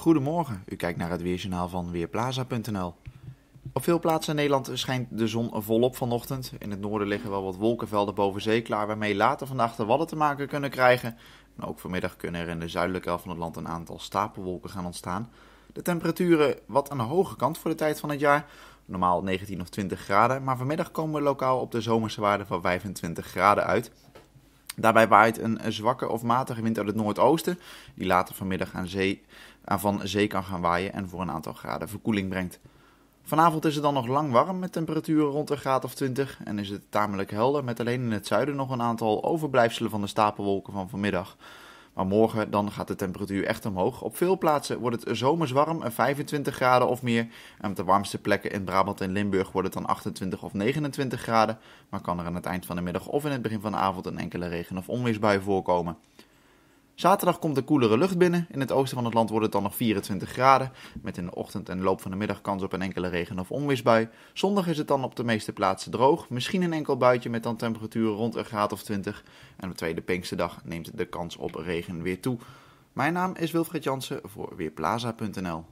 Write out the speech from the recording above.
Goedemorgen, u kijkt naar het weerjournaal van Weerplaza.nl. Op veel plaatsen in Nederland schijnt de zon volop vanochtend. In het noorden liggen wel wat wolkenvelden boven zee klaar, waarmee later vandaag de wadden te maken kunnen krijgen. ook vanmiddag kunnen er in de zuidelijke helft van het land een aantal stapelwolken gaan ontstaan. De temperaturen wat aan de hoge kant voor de tijd van het jaar. Normaal 19 of 20 graden, maar vanmiddag komen we lokaal op de zomerse waarde van 25 graden uit. Daarbij waait een zwakke of matige wind uit het noordoosten, die later vanmiddag aan, zee, aan van zee kan gaan waaien en voor een aantal graden verkoeling brengt. Vanavond is het dan nog lang warm met temperaturen rond een graad of 20 en is het tamelijk helder met alleen in het zuiden nog een aantal overblijfselen van de stapelwolken van vanmiddag. Maar morgen dan gaat de temperatuur echt omhoog. Op veel plaatsen wordt het zomers warm, 25 graden of meer. En op de warmste plekken in Brabant en Limburg wordt het dan 28 of 29 graden. Maar kan er aan het eind van de middag of in het begin van de avond een enkele regen- of onweersbui voorkomen. Zaterdag komt de koelere lucht binnen. In het oosten van het land wordt het dan nog 24 graden. Met in de ochtend en de loop van de middag kans op een enkele regen- of onweersbui. Zondag is het dan op de meeste plaatsen droog. Misschien een enkel buitje met dan temperaturen rond een graad of 20. En op tweede Pinksterdag neemt de kans op regen weer toe. Mijn naam is Wilfred Jansen voor Weerplaza.nl.